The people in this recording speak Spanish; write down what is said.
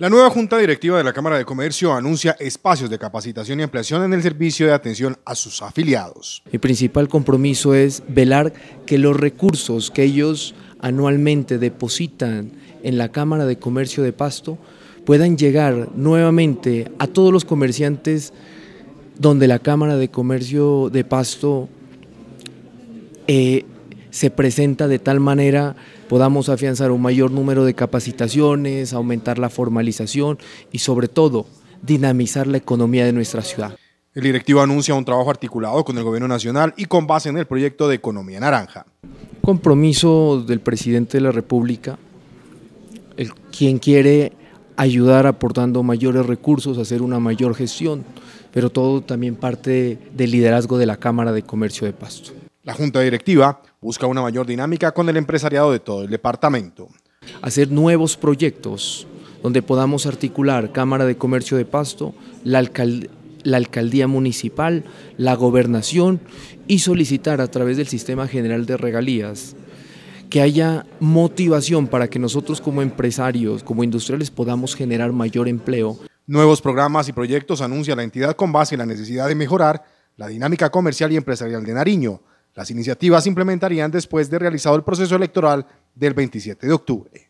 La nueva Junta Directiva de la Cámara de Comercio anuncia espacios de capacitación y ampliación en el servicio de atención a sus afiliados. Mi principal compromiso es velar que los recursos que ellos anualmente depositan en la Cámara de Comercio de Pasto puedan llegar nuevamente a todos los comerciantes donde la Cámara de Comercio de Pasto eh, se presenta de tal manera podamos afianzar un mayor número de capacitaciones, aumentar la formalización y sobre todo dinamizar la economía de nuestra ciudad. El directivo anuncia un trabajo articulado con el Gobierno Nacional y con base en el proyecto de Economía Naranja. Compromiso del presidente de la República, el, quien quiere ayudar aportando mayores recursos, hacer una mayor gestión, pero todo también parte del liderazgo de la Cámara de Comercio de Pasto. La junta directiva busca una mayor dinámica con el empresariado de todo el departamento. Hacer nuevos proyectos donde podamos articular Cámara de Comercio de Pasto, la, alcaldía municipal, la gobernación y solicitar a través del Sistema General de Regalías que haya motivación para que nosotros como empresarios, como industriales podamos generar mayor empleo. Nuevos programas y proyectos anuncia la entidad con base en la necesidad de mejorar la dinámica comercial y empresarial de Nariño, las iniciativas se implementarían después de realizado el proceso electoral del 27 de octubre.